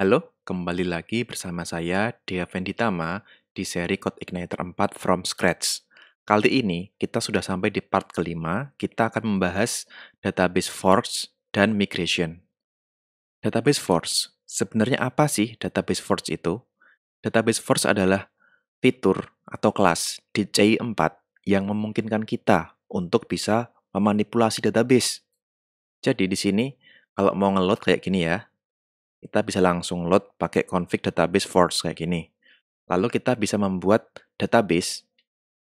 Halo, kembali lagi bersama saya Dea Venditama di seri Code Igniter 4 From Scratch. Kali ini kita sudah sampai di part kelima, kita akan membahas database forks dan migration. Database forks, sebenarnya apa sih database forks itu? Database forks adalah fitur atau kelas di CI4 yang memungkinkan kita untuk bisa memanipulasi database. Jadi di sini kalau mau ngeload kayak gini ya, kita bisa langsung load pakai config database force kayak gini. Lalu kita bisa membuat database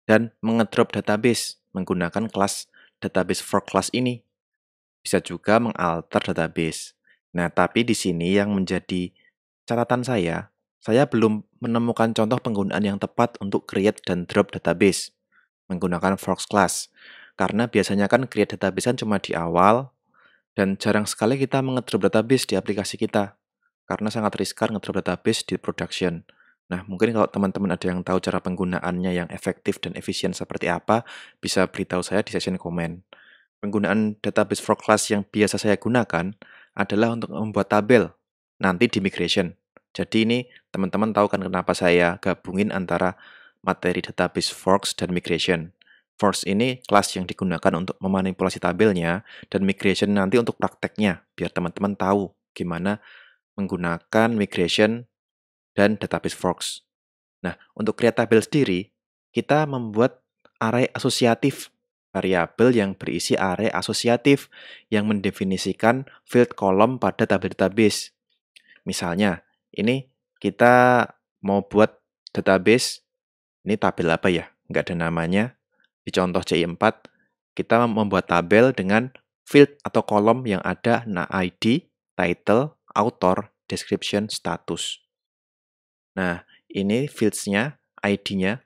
dan mengedrop database menggunakan kelas database for class ini. Bisa juga mengalter database. Nah, tapi di sini yang menjadi catatan saya, saya belum menemukan contoh penggunaan yang tepat untuk create dan drop database menggunakan forks class. Karena biasanya kan create database kan cuma di awal, dan jarang sekali kita mengedrop database di aplikasi kita karena sangat riskan ngedrap database di production. Nah, mungkin kalau teman-teman ada yang tahu cara penggunaannya yang efektif dan efisien seperti apa, bisa beritahu saya di section komen. Penggunaan database for class yang biasa saya gunakan adalah untuk membuat tabel nanti di migration. Jadi ini teman-teman tahu kan kenapa saya gabungin antara materi database forks dan migration. Forks ini kelas yang digunakan untuk memanipulasi tabelnya dan migration nanti untuk prakteknya biar teman-teman tahu gimana menggunakan migration dan database forks. Nah, untuk create table sendiri, kita membuat array asosiatif variabel yang berisi array asosiatif yang mendefinisikan field kolom pada tabel database. Misalnya, ini kita mau buat database, ini tabel apa ya? Nggak ada namanya. Di contoh CI4, kita membuat tabel dengan field atau kolom yang ada nah ID, title, author, description, status. Nah, ini fields-nya, ID-nya.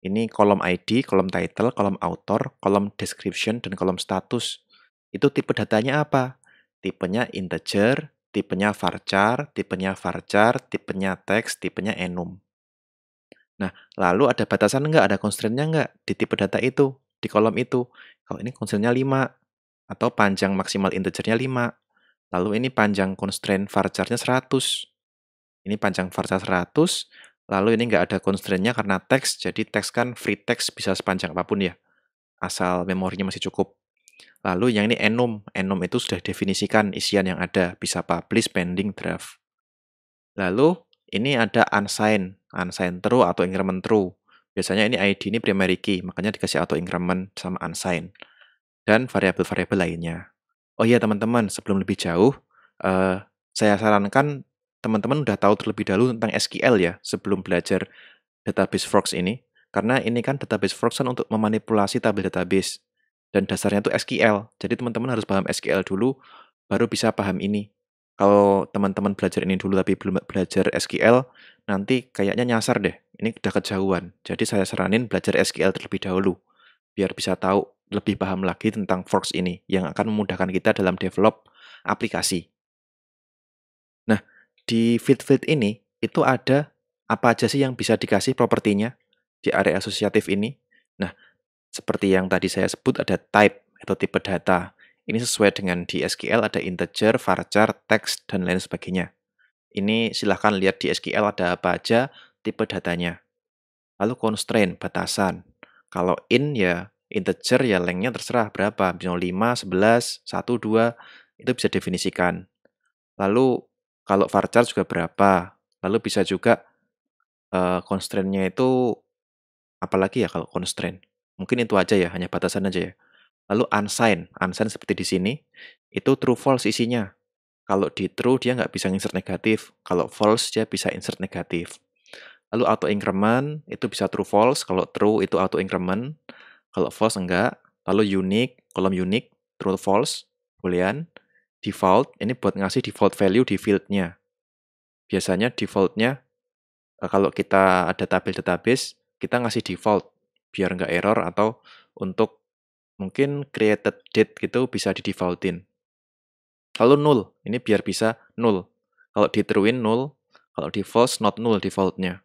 Ini kolom ID, kolom title, kolom author, kolom description, dan kolom status. Itu tipe datanya apa? Tipenya integer, tipenya varchar, tipenya varchar, tipenya text, tipenya enum. Nah, lalu ada batasan enggak? Ada constraint-nya enggak di tipe data itu, di kolom itu? Kalau ini constraint-nya 5, atau panjang maksimal integernya 5. Lalu ini panjang constraint varchar-nya 100. Ini panjang varchar 100, lalu ini nggak ada constraint-nya karena teks, jadi teks kan free text bisa sepanjang apapun ya, asal memorinya masih cukup. Lalu yang ini enum, enum itu sudah definisikan isian yang ada, bisa publish pending draft. Lalu ini ada unsigned, unsigned true atau increment true. Biasanya ini ID ini primary key, makanya dikasih auto increment sama unsigned. Dan variabel-variabel lainnya. Oh iya teman-teman, sebelum lebih jauh, uh, saya sarankan teman-teman udah tahu terlebih dahulu tentang SQL ya, sebelum belajar database frogs ini. Karena ini kan database frogs kan untuk memanipulasi tabel database. Dan dasarnya itu SQL. Jadi teman-teman harus paham SQL dulu, baru bisa paham ini. Kalau teman-teman belajar ini dulu tapi belum belajar SQL, nanti kayaknya nyasar deh. Ini udah kejauhan. Jadi saya saranin belajar SQL terlebih dahulu biar bisa tahu lebih paham lagi tentang forks ini yang akan memudahkan kita dalam develop aplikasi. Nah, di field-field ini itu ada apa aja sih yang bisa dikasih propertinya di area asosiatif ini? Nah, seperti yang tadi saya sebut ada type atau tipe data. Ini sesuai dengan di SQL ada integer, varchar, text, dan lain sebagainya. Ini silahkan lihat di SQL ada apa aja tipe datanya. Lalu constraint, batasan. Kalau in ya integer ya lengthnya terserah berapa, misalnya 5, 11, 1, 2, itu bisa definisikan. Lalu kalau varchar juga berapa, lalu bisa juga uh, constraint-nya itu apalagi ya kalau constraint. Mungkin itu aja ya, hanya batasan aja ya. Lalu unsigned, unsigned seperti di sini, itu true false isinya. Kalau di true dia nggak bisa insert negatif, kalau false dia bisa insert negatif. Lalu auto increment itu bisa true false, kalau true itu auto increment, kalau false enggak. Lalu unique, kolom unique, true false, boolean, default, ini buat ngasih default value di fieldnya. Biasanya defaultnya e, kalau kita ada tabel database, kita ngasih default biar nggak error atau untuk mungkin created date gitu bisa di defaultin. Lalu null, ini biar bisa null. Kalau di truein null, kalau di false not null defaultnya.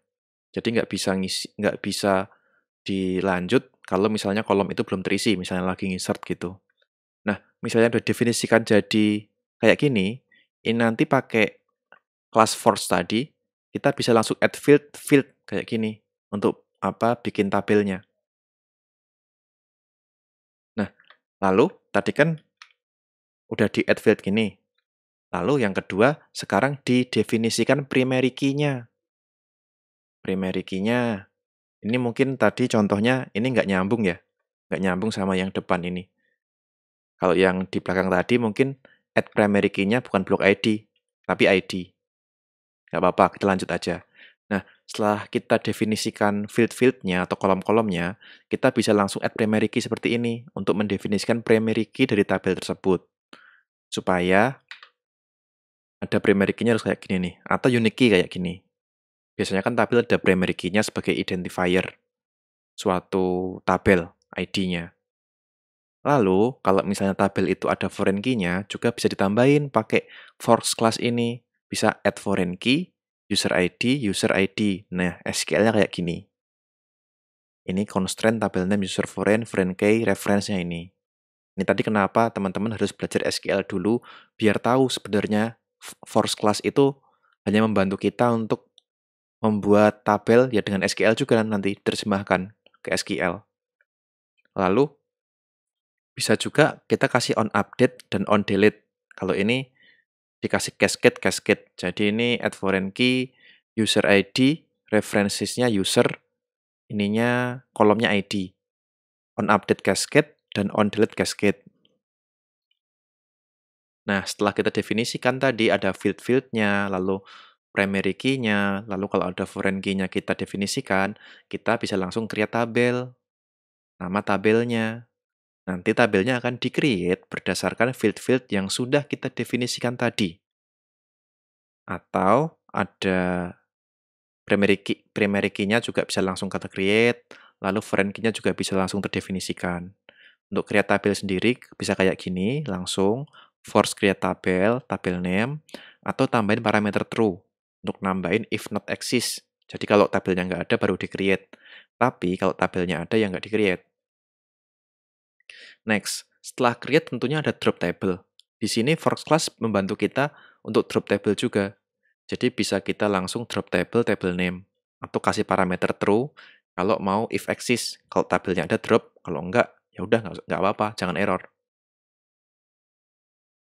Jadi nggak bisa ngisi, nggak bisa dilanjut kalau misalnya kolom itu belum terisi, misalnya lagi insert gitu. Nah, misalnya udah definisikan jadi kayak gini, ini nanti pakai class force tadi, kita bisa langsung add field field kayak gini untuk apa bikin tabelnya. Nah, lalu tadi kan udah di add field gini. Lalu yang kedua, sekarang didefinisikan primary key-nya primary key-nya ini mungkin tadi contohnya ini nggak nyambung ya, nggak nyambung sama yang depan ini. Kalau yang di belakang tadi mungkin add primary key-nya bukan block ID, tapi ID. Nggak apa-apa, kita lanjut aja. Nah, setelah kita definisikan field-fieldnya atau kolom-kolomnya, kita bisa langsung add primary key seperti ini untuk mendefinisikan primary key dari tabel tersebut. Supaya ada primary key-nya harus kayak gini nih, atau unique key kayak gini. Biasanya kan tabel ada primary key-nya sebagai identifier suatu tabel ID-nya. Lalu, kalau misalnya tabel itu ada foreign key-nya, juga bisa ditambahin pakai force class ini. Bisa add foreign key, user ID, user ID. Nah, SQL-nya kayak gini. Ini constraint tabel name user foreign, foreign key, reference-nya ini. Ini tadi kenapa teman-teman harus belajar SQL dulu, biar tahu sebenarnya force class itu hanya membantu kita untuk membuat tabel ya dengan SQL juga kan nanti terjemahkan ke SQL. Lalu bisa juga kita kasih on update dan on delete. Kalau ini dikasih cascade cascade. Jadi ini add foreign key, user ID, referensinya user, ininya kolomnya ID. On update cascade dan on delete cascade. Nah, setelah kita definisikan tadi ada field-fieldnya, lalu primary key-nya, lalu kalau ada foreign key-nya kita definisikan, kita bisa langsung create tabel, nama tabelnya. Nanti tabelnya akan di-create berdasarkan field-field yang sudah kita definisikan tadi. Atau ada primary key, primary key-nya juga bisa langsung kata create, lalu foreign key-nya juga bisa langsung terdefinisikan. Untuk create tabel sendiri bisa kayak gini, langsung force create tabel, tabel name, atau tambahin parameter true untuk nambahin if not exist. Jadi kalau tabelnya nggak ada baru di-create. Tapi kalau tabelnya ada yang nggak di-create. Next, setelah create tentunya ada drop table. Di sini forks class membantu kita untuk drop table juga. Jadi bisa kita langsung drop table table name atau kasih parameter true kalau mau if exist. Kalau tabelnya ada drop, kalau nggak ya udah nggak apa-apa, jangan error.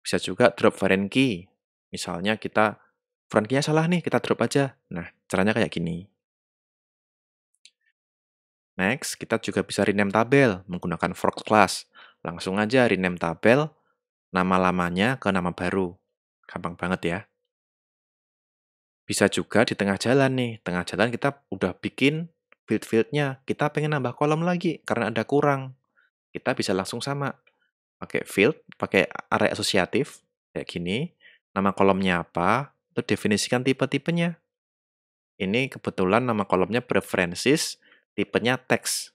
Bisa juga drop varian key. Misalnya kita Frankie-nya salah nih, kita drop aja. Nah, caranya kayak gini. Next, kita juga bisa rename tabel menggunakan fork class. Langsung aja rename tabel nama lamanya ke nama baru. Gampang banget ya. Bisa juga di tengah jalan nih. Tengah jalan kita udah bikin field-fieldnya. Kita pengen nambah kolom lagi karena ada kurang. Kita bisa langsung sama. Pakai field, pakai array asosiatif. Kayak gini. Nama kolomnya apa, Lalu definisikan tipe-tipenya. Ini kebetulan nama kolomnya preferences, tipenya text.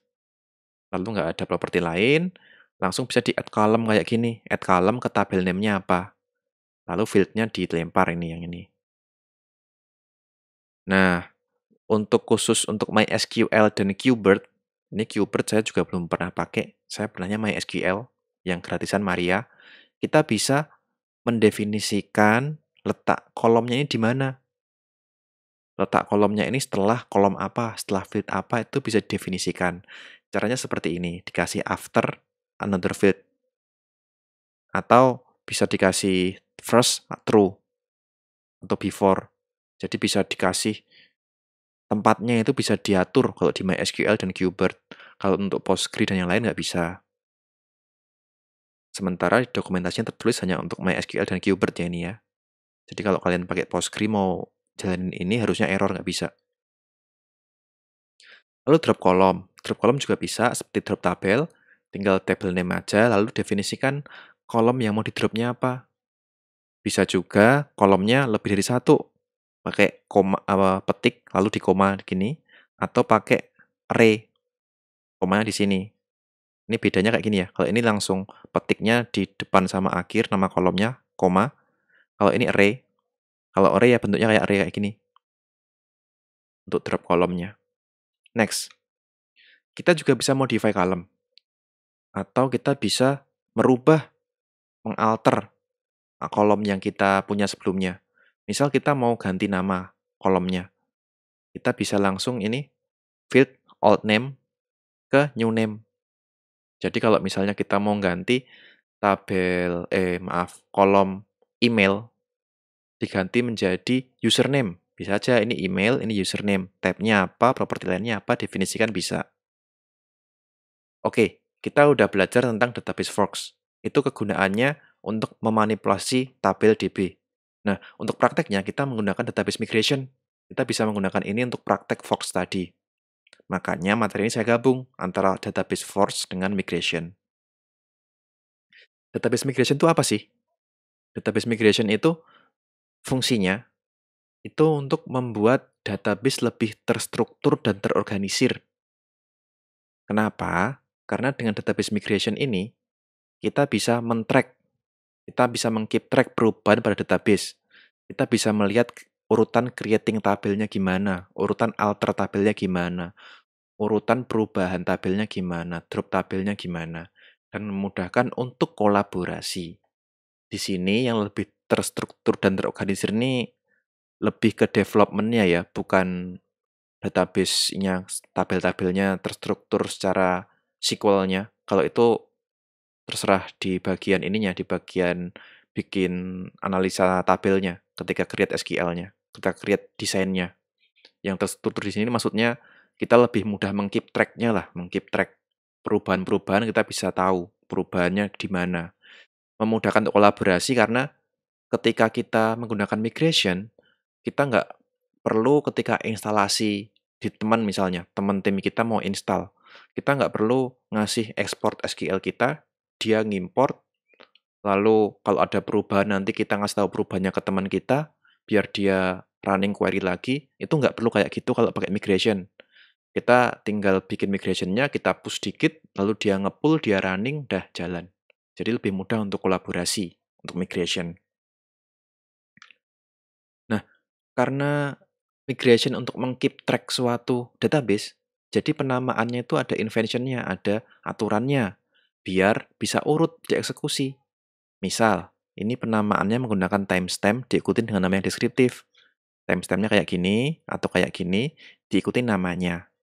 Lalu nggak ada properti lain, langsung bisa di add column kayak gini. Add column ke tabel name-nya apa. Lalu fieldnya dilempar ini yang ini. Nah, untuk khusus untuk MySQL dan Qbert, ini Qbert saya juga belum pernah pakai. Saya pernahnya MySQL yang gratisan Maria. Kita bisa mendefinisikan letak kolomnya ini di mana. Letak kolomnya ini setelah kolom apa, setelah field apa itu bisa didefinisikan. Caranya seperti ini, dikasih after another field. Atau bisa dikasih first true atau before. Jadi bisa dikasih tempatnya itu bisa diatur kalau di MySQL dan Qbert. Kalau untuk Postgre dan yang lain nggak bisa. Sementara dokumentasinya tertulis hanya untuk MySQL dan Qbert ya ini ya. Jadi kalau kalian pakai Postgre mau jalanin ini harusnya error nggak bisa. Lalu drop kolom. Drop kolom juga bisa seperti drop tabel. Tinggal table name aja lalu definisikan kolom yang mau di dropnya apa. Bisa juga kolomnya lebih dari satu. Pakai koma, apa, petik lalu di koma gini. Atau pakai re, Komanya di sini. Ini bedanya kayak gini ya. Kalau ini langsung petiknya di depan sama akhir nama kolomnya, koma kalau ini array, kalau array ya bentuknya kayak array kayak gini. Untuk drop kolomnya. Next. Kita juga bisa modify kolom Atau kita bisa merubah, mengalter kolom ah, yang kita punya sebelumnya. Misal kita mau ganti nama kolomnya. Kita bisa langsung ini field old name ke new name. Jadi kalau misalnya kita mau ganti tabel eh maaf kolom email diganti menjadi username. Bisa aja ini email, ini username. Tabnya apa, properti lainnya apa, definisikan bisa. Oke, kita udah belajar tentang database forks. Itu kegunaannya untuk memanipulasi tabel DB. Nah, untuk prakteknya kita menggunakan database migration. Kita bisa menggunakan ini untuk praktek forks tadi. Makanya materi ini saya gabung antara database force dengan migration. Database migration itu apa sih? Database migration itu fungsinya itu untuk membuat database lebih terstruktur dan terorganisir. Kenapa? Karena dengan database migration ini, kita bisa men-track, kita bisa mengkeep track perubahan pada database. Kita bisa melihat urutan creating tabelnya gimana, urutan alter tabelnya gimana, urutan perubahan tabelnya gimana, drop tabelnya gimana, dan memudahkan untuk kolaborasi di sini yang lebih terstruktur dan terorganisir ini lebih ke developmentnya ya, bukan database-nya, tabel-tabelnya terstruktur secara SQL-nya. Kalau itu terserah di bagian ininya, di bagian bikin analisa tabelnya ketika create SQL-nya, ketika create desainnya. Yang terstruktur di sini maksudnya kita lebih mudah mengkeep track-nya lah, mengkeep track perubahan-perubahan kita bisa tahu perubahannya di mana memudahkan untuk kolaborasi karena ketika kita menggunakan migration, kita nggak perlu ketika instalasi di teman misalnya, teman tim kita mau install, kita nggak perlu ngasih export SQL kita, dia ngimport, lalu kalau ada perubahan nanti kita ngasih tahu perubahannya ke teman kita, biar dia running query lagi, itu nggak perlu kayak gitu kalau pakai migration. Kita tinggal bikin migrationnya, kita push dikit, lalu dia ngepull, dia running, dah jalan. Jadi lebih mudah untuk kolaborasi, untuk migration. Nah, karena migration untuk mengkeep track suatu database, jadi penamaannya itu ada inventionnya, ada aturannya, biar bisa urut dieksekusi. Misal, ini penamaannya menggunakan timestamp diikuti dengan nama yang deskriptif. Timestampnya kayak gini atau kayak gini, diikuti namanya.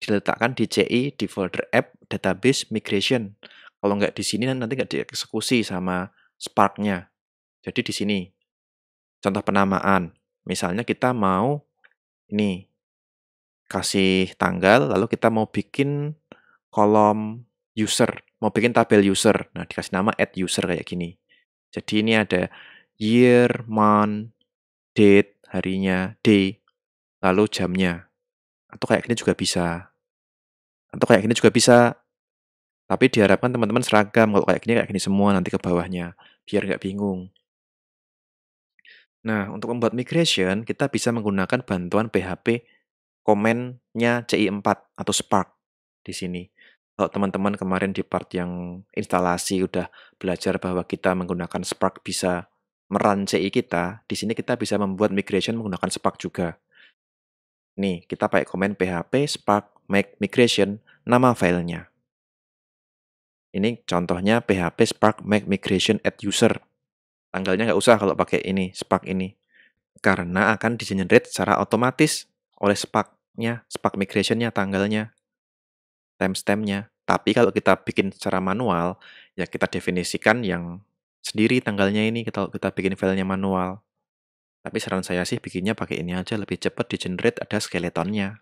Diletakkan di CI di folder app database migration. Kalau nggak di sini nanti nggak dieksekusi sama Spark-nya. Jadi di sini. Contoh penamaan. Misalnya kita mau ini kasih tanggal, lalu kita mau bikin kolom user, mau bikin tabel user. Nah, dikasih nama add user kayak gini. Jadi ini ada year, month, date, harinya, day, lalu jamnya. Atau kayak gini juga bisa. Atau kayak gini juga bisa tapi diharapkan teman-teman seragam kalau kayak gini kayak gini semua nanti ke bawahnya biar nggak bingung. Nah, untuk membuat migration, kita bisa menggunakan bantuan PHP komennya CI4 atau Spark di sini. Kalau teman-teman kemarin di part yang instalasi udah belajar bahwa kita menggunakan Spark bisa meran CI kita, di sini kita bisa membuat migration menggunakan Spark juga. Nih, kita pakai komen PHP Spark make migration nama filenya. Ini contohnya PHP Spark Make Migration at User. Tanggalnya nggak usah kalau pakai ini, Spark ini. Karena akan di-generate secara otomatis oleh Spark-nya, Spark Migration-nya, tanggalnya, timestampnya. Tapi kalau kita bikin secara manual, ya kita definisikan yang sendiri tanggalnya ini, kita, kita bikin filenya manual. Tapi saran saya sih bikinnya pakai ini aja lebih cepat di generate ada skeletonnya.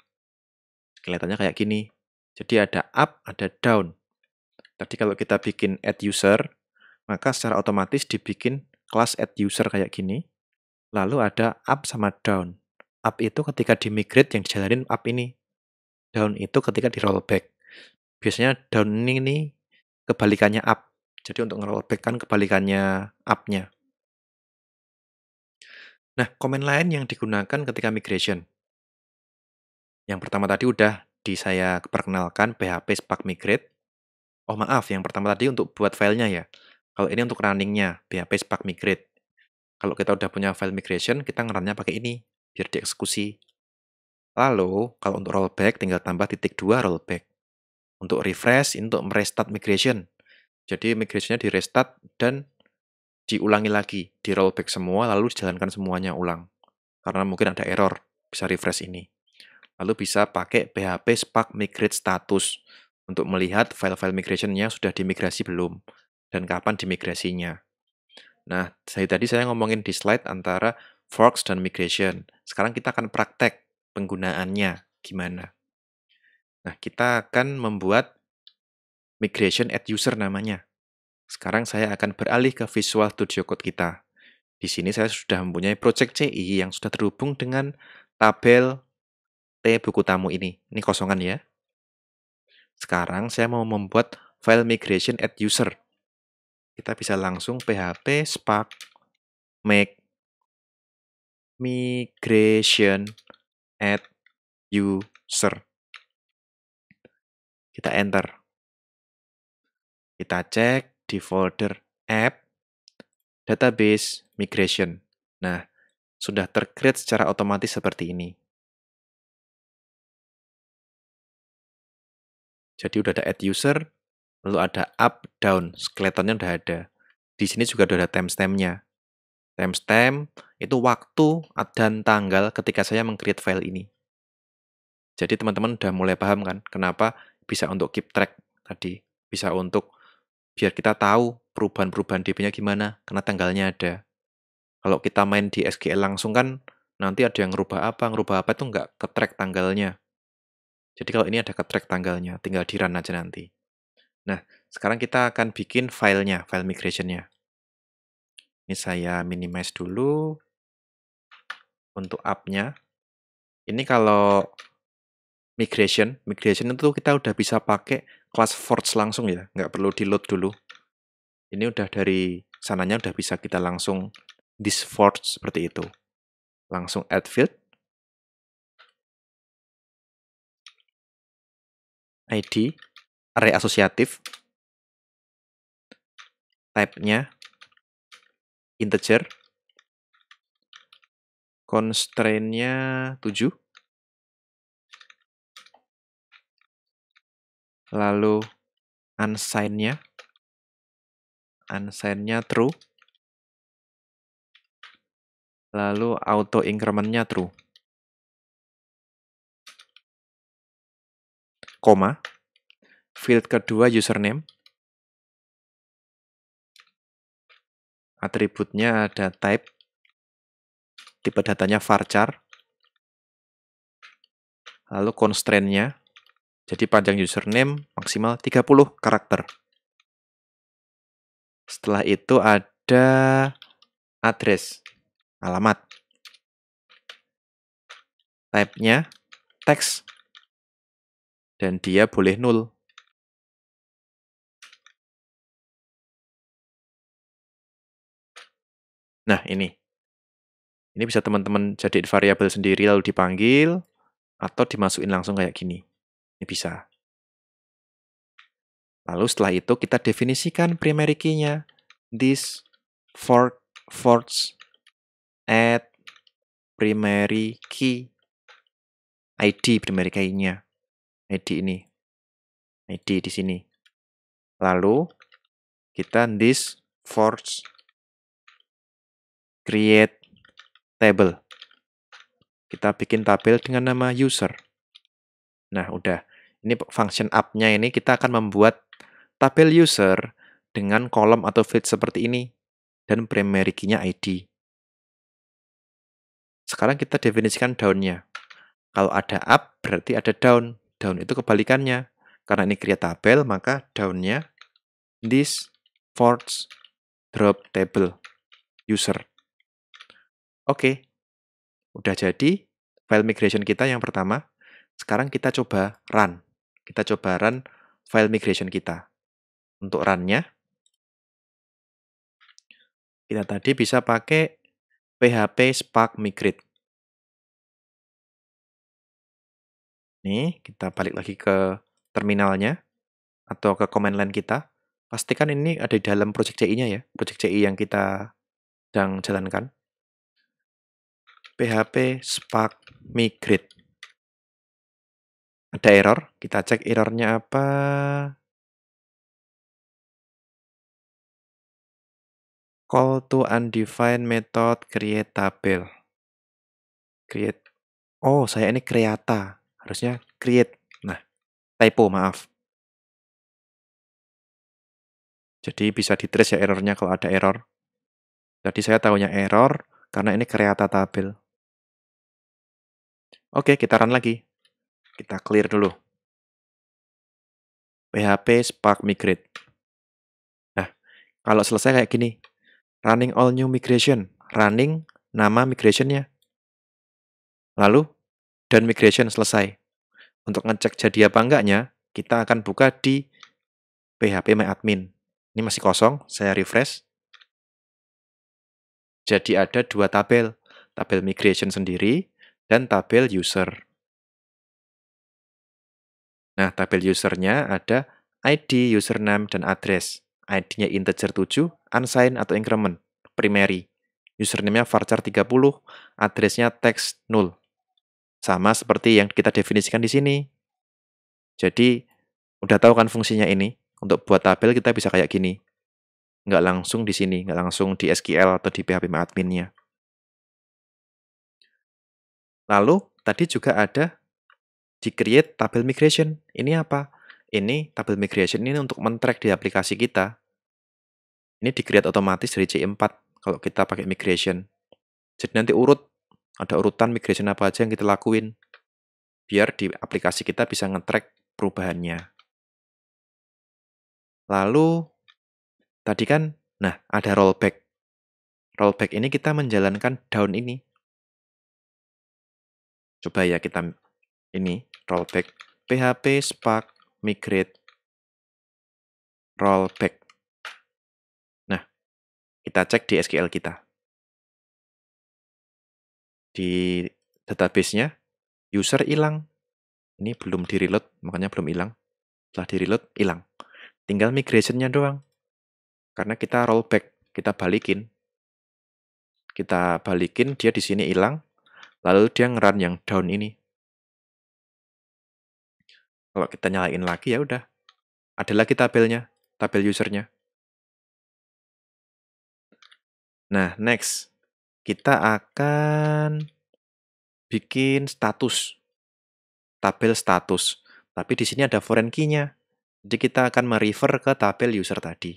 Skeletonnya kayak gini. Jadi ada up, ada down. Tadi kalau kita bikin add user, maka secara otomatis dibikin kelas add user kayak gini. Lalu ada up sama down. Up itu ketika di migrate yang dijalanin up ini. Down itu ketika di rollback. Biasanya down ini, ini kebalikannya up. Jadi untuk ngerollback kan kebalikannya up-nya. Nah, komen lain yang digunakan ketika migration. Yang pertama tadi udah di saya perkenalkan PHP Spark Migrate. Oh maaf, yang pertama tadi untuk buat filenya ya. Kalau ini untuk runningnya, PHP Spark Migrate. Kalau kita udah punya file migration, kita ngerannya pakai ini, biar dieksekusi. Lalu, kalau untuk rollback, tinggal tambah titik dua rollback. Untuk refresh, ini untuk merestart migration. Jadi migrationnya di restart dan diulangi lagi, di rollback semua, lalu dijalankan semuanya ulang. Karena mungkin ada error, bisa refresh ini. Lalu bisa pakai PHP Spark Migrate Status untuk melihat file-file migrationnya sudah dimigrasi belum dan kapan dimigrasinya. Nah, saya tadi saya ngomongin di slide antara forks dan migration. Sekarang kita akan praktek penggunaannya gimana. Nah, kita akan membuat migration at user namanya. Sekarang saya akan beralih ke Visual Studio Code kita. Di sini saya sudah mempunyai project CI yang sudah terhubung dengan tabel T buku tamu ini. Ini kosongan ya. Sekarang saya mau membuat file migration at user. Kita bisa langsung php spark make migration at user. Kita enter. Kita cek di folder app database migration. Nah, sudah tercreate secara otomatis seperti ini. Jadi udah ada add user, lalu ada up, down, skeletonnya udah ada. Di sini juga udah ada timestampnya. Timestamp itu waktu dan tanggal ketika saya mengcreate file ini. Jadi teman-teman udah mulai paham kan kenapa bisa untuk keep track tadi, bisa untuk biar kita tahu perubahan-perubahan DB-nya gimana karena tanggalnya ada. Kalau kita main di SQL langsung kan nanti ada yang ngerubah apa, ngerubah apa itu nggak ke track tanggalnya. Jadi kalau ini ada track tanggalnya, tinggal di run aja nanti. Nah, sekarang kita akan bikin filenya, file migrationnya. Ini saya minimize dulu untuk up-nya. Ini kalau migration, migration itu kita udah bisa pakai class forge langsung ya, nggak perlu di load dulu. Ini udah dari sananya udah bisa kita langsung this forge seperti itu. Langsung add field, id array asosiatif type-nya integer constraint-nya 7 lalu unsigned-nya unsigned-nya true lalu auto increment-nya true koma, field kedua username, atributnya ada type, tipe datanya varchar, lalu constraint-nya, jadi panjang username maksimal 30 karakter. Setelah itu ada address, alamat. Type-nya text dan dia boleh nul. Nah, ini. Ini bisa teman-teman jadiin variabel sendiri lalu dipanggil atau dimasukin langsung kayak gini. Ini bisa. Lalu setelah itu kita definisikan primary key-nya. This fork forks add primary key ID primary key-nya id ini. id di sini. Lalu kita this force create table. Kita bikin tabel dengan nama user. Nah, udah. Ini function up-nya ini kita akan membuat tabel user dengan kolom atau field seperti ini dan primary key-nya ID. Sekarang kita definisikan down-nya. Kalau ada up berarti ada down. Down itu kebalikannya. Karena ini create tabel, maka daunnya this force drop table user. Oke, udah jadi file migration kita yang pertama. Sekarang kita coba run. Kita coba run file migration kita. Untuk runnya, kita tadi bisa pakai PHP Spark Migrate. Nih, kita balik lagi ke terminalnya atau ke command line kita. Pastikan ini ada di dalam project CI-nya ya, project CI yang kita sedang jalankan. PHP spark migrate. Ada error, kita cek errornya apa. Call to undefined method create table. Create. Oh, saya ini kreata harusnya create. Nah, typo, maaf. Jadi bisa trace ya errornya kalau ada error. Jadi saya tahunya error karena ini kreata tabel. Oke, kita run lagi. Kita clear dulu. PHP Spark Migrate. Nah, kalau selesai kayak gini. Running all new migration. Running nama migrationnya. Lalu, dan migration selesai. Untuk ngecek jadi apa enggaknya, kita akan buka di PHP My Admin. Ini masih kosong, saya refresh. Jadi ada dua tabel, tabel migration sendiri dan tabel user. Nah, tabel usernya ada ID, username, dan address. ID-nya integer 7, unsigned atau increment, primary. Usernamenya varchar 30, address-nya text 0. Sama seperti yang kita definisikan di sini. Jadi, udah tahu kan fungsinya ini? Untuk buat tabel kita bisa kayak gini. Nggak langsung di sini, nggak langsung di SQL atau di PHP adminnya. Lalu, tadi juga ada di create tabel migration. Ini apa? Ini tabel migration ini untuk men-track di aplikasi kita. Ini di create otomatis dari C4 kalau kita pakai migration. Jadi nanti urut ada urutan migration apa aja yang kita lakuin. Biar di aplikasi kita bisa ngetrack perubahannya. Lalu, tadi kan, nah ada rollback. Rollback ini kita menjalankan down ini. Coba ya kita ini rollback php spark migrate rollback. Nah, kita cek di SQL kita di database-nya, user hilang. Ini belum di-reload, makanya belum hilang. Setelah di-reload, hilang. Tinggal migration-nya doang. Karena kita rollback, kita balikin. Kita balikin, dia di sini hilang. Lalu dia ngeran yang down ini. Kalau kita nyalain lagi, ya udah. Ada lagi tabelnya, tabel usernya. Nah, next kita akan bikin status, tabel status. Tapi di sini ada foreign key-nya. Jadi kita akan merefer ke tabel user tadi.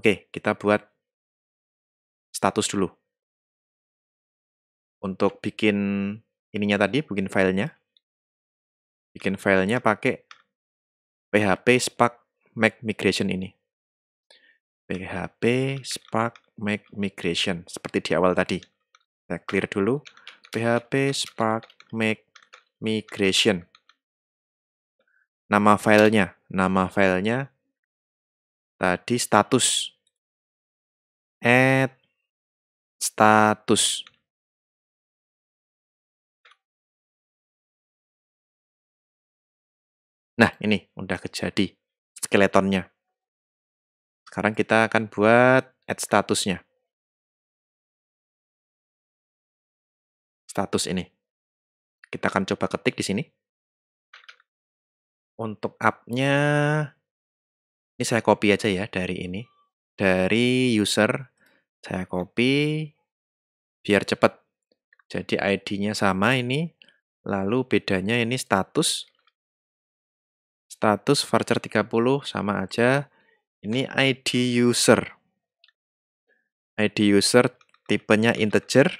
Oke, kita buat status dulu. Untuk bikin ininya tadi, bikin filenya. Bikin filenya pakai PHP Spark make Migration ini. PHP Spark make migration seperti di awal tadi. Saya clear dulu. PHP Spark make migration. Nama filenya, nama filenya tadi status add status. Nah, ini udah kejadi skeletonnya. Sekarang kita akan buat add statusnya. Status ini. Kita akan coba ketik di sini. Untuk up-nya, ini saya copy aja ya dari ini. Dari user, saya copy biar cepat. Jadi ID-nya sama ini, lalu bedanya ini status. Status voucher 30 sama aja. Ini ID user. ID user tipenya integer,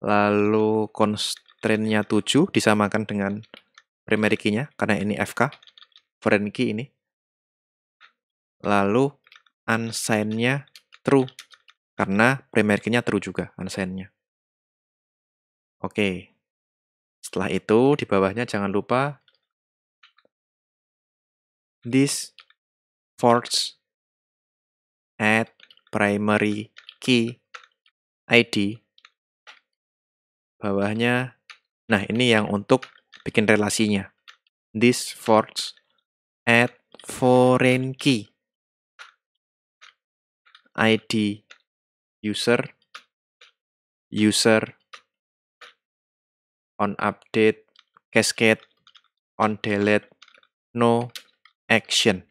lalu constraint-nya 7 disamakan dengan primary key-nya karena ini FK, foreign key ini. Lalu unsigned-nya true karena primary key-nya true juga unsigned-nya. Oke. Setelah itu di bawahnya jangan lupa this force add primary key ID bawahnya nah ini yang untuk bikin relasinya this force add foreign key ID user user on update cascade on delete no action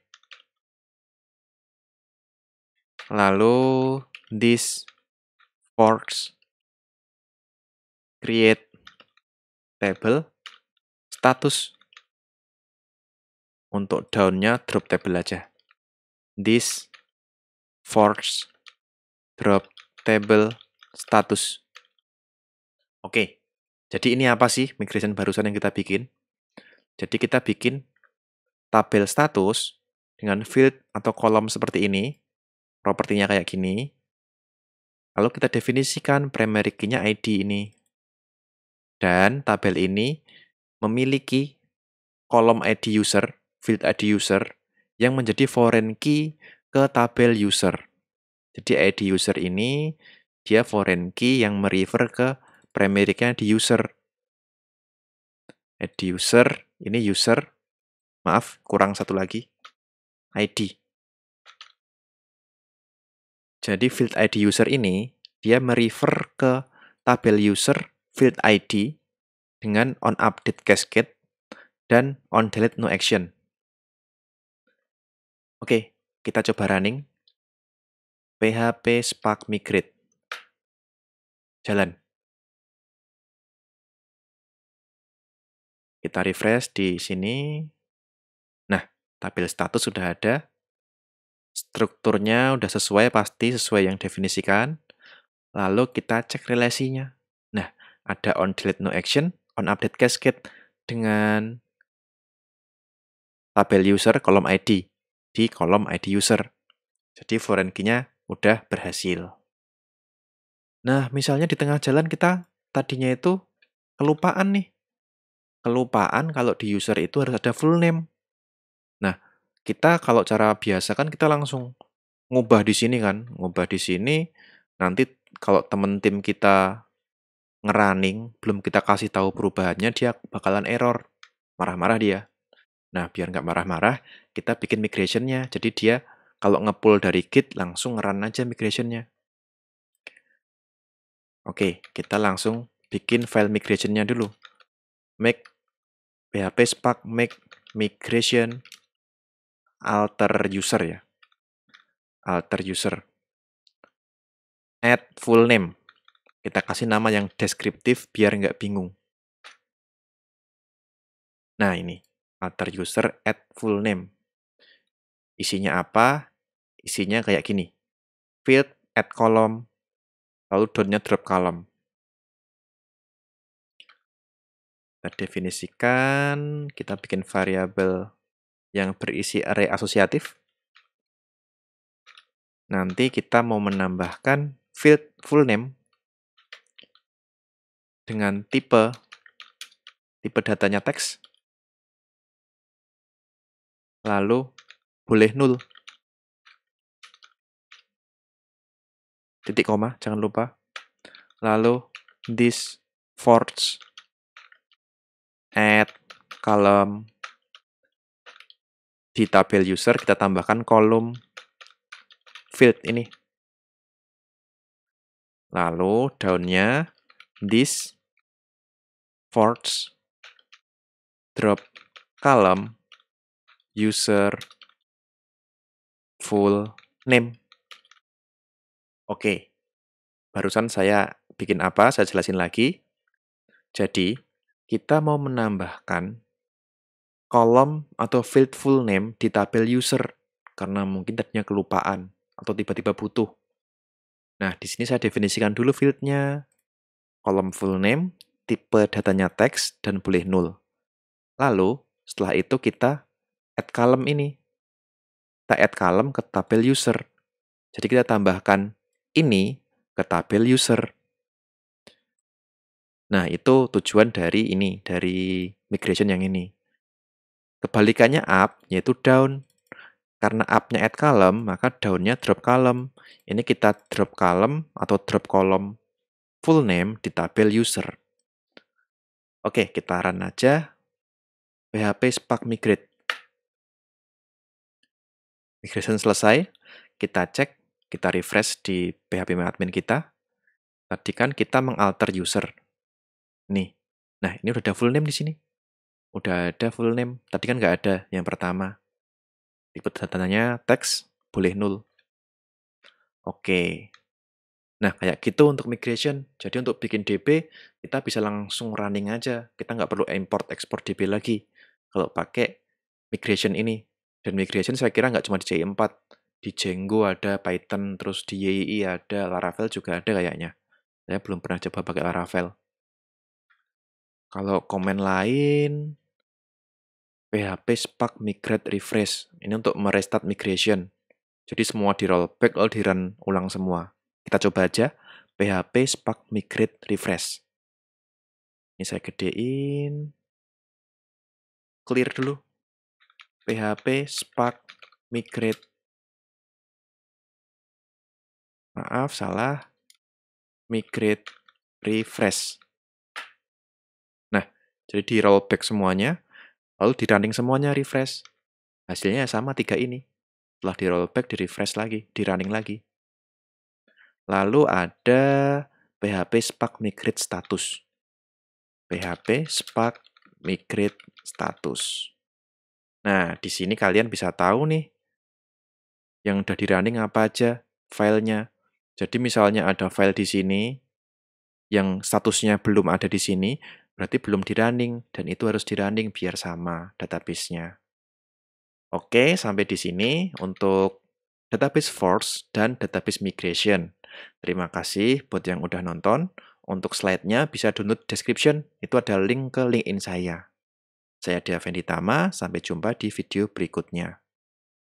lalu this forks create table status untuk daunnya drop table aja this force drop table status oke jadi ini apa sih migration barusan yang kita bikin jadi kita bikin tabel status dengan field atau kolom seperti ini propertinya kayak gini. Lalu kita definisikan primary key-nya ID ini. Dan tabel ini memiliki kolom ID user, field ID user, yang menjadi foreign key ke tabel user. Jadi ID user ini dia foreign key yang merefer ke primary key-nya di user. ID user, ini user, maaf, kurang satu lagi, ID. Jadi field ID user ini dia merefer ke tabel user field ID dengan on update cascade dan on delete no action. Oke, kita coba running. PHP Spark Migrate. Jalan. Kita refresh di sini. Nah, tabel status sudah ada strukturnya udah sesuai pasti sesuai yang definisikan. Lalu kita cek relasinya. Nah, ada on delete no action, on update cascade dengan tabel user kolom ID di kolom ID user. Jadi foreign key-nya udah berhasil. Nah, misalnya di tengah jalan kita tadinya itu kelupaan nih. Kelupaan kalau di user itu harus ada full name. Kita kalau cara biasa kan kita langsung ngubah di sini kan, ngubah di sini nanti kalau temen tim kita ngerunning, belum kita kasih tahu perubahannya, dia bakalan error. Marah-marah dia. Nah, biar nggak marah-marah, kita bikin migrationnya. Jadi dia kalau ngepull dari git, langsung ngeran aja migrationnya. Oke, kita langsung bikin file migrationnya dulu. Make php spark make migration alter user ya. Alter user. Add full name. Kita kasih nama yang deskriptif biar nggak bingung. Nah ini, alter user add full name. Isinya apa? Isinya kayak gini. Field add column, lalu dotnya drop column. Kita definisikan, kita bikin variabel yang berisi array asosiatif. Nanti kita mau menambahkan field full name dengan tipe tipe datanya teks. Lalu boleh nul. Titik koma, jangan lupa. Lalu this force add column di tabel user kita tambahkan kolom field ini. Lalu daunnya this force drop column user full name. Oke, barusan saya bikin apa, saya jelasin lagi. Jadi, kita mau menambahkan kolom atau field full name di tabel user karena mungkin tadinya kelupaan atau tiba-tiba butuh. Nah, di sini saya definisikan dulu fieldnya, kolom full name, tipe datanya teks, dan boleh null. Lalu, setelah itu kita add column ini. Kita add column ke tabel user. Jadi kita tambahkan ini ke tabel user. Nah, itu tujuan dari ini, dari migration yang ini. Kebalikannya up, yaitu down. Karena up-nya add column, maka down-nya drop column. Ini kita drop column atau drop kolom full name di tabel user. Oke, kita run aja PHP Spark Migrate. Migration selesai, kita cek, kita refresh di PHP admin kita. Tadi kan kita mengalter user. Nih, nah ini udah ada full name di sini. Udah ada full name. Tadi kan nggak ada yang pertama. tipe datanya teks boleh nul. Oke. Nah, kayak gitu untuk migration. Jadi untuk bikin DB, kita bisa langsung running aja. Kita nggak perlu import-export DB lagi. Kalau pakai migration ini. Dan migration saya kira nggak cuma di j 4 Di Django ada Python, terus di YII ada, Laravel juga ada kayaknya. Saya belum pernah coba pakai Laravel. Kalau komen lain, PHP Spark Migrate Refresh. Ini untuk merestart migration. Jadi semua di rollback, lalu di run ulang semua. Kita coba aja, PHP Spark Migrate Refresh. Ini saya gedein. Clear dulu. PHP Spark Migrate. Maaf, salah. Migrate Refresh. Nah, jadi di rollback semuanya Lalu dirunning semuanya, refresh. Hasilnya sama tiga ini. Setelah di rollback, di refresh lagi, di running lagi. Lalu ada PHP Spark Migrate Status. PHP Spark Migrate Status. Nah, di sini kalian bisa tahu nih yang udah di running apa aja filenya. Jadi misalnya ada file di sini yang statusnya belum ada di sini, Berarti belum di running dan itu harus di running biar sama database-nya. Oke, sampai di sini untuk database force dan database migration. Terima kasih buat yang udah nonton. Untuk slide-nya bisa download description, itu ada link ke LinkedIn saya. Saya Dea Tama. sampai jumpa di video berikutnya.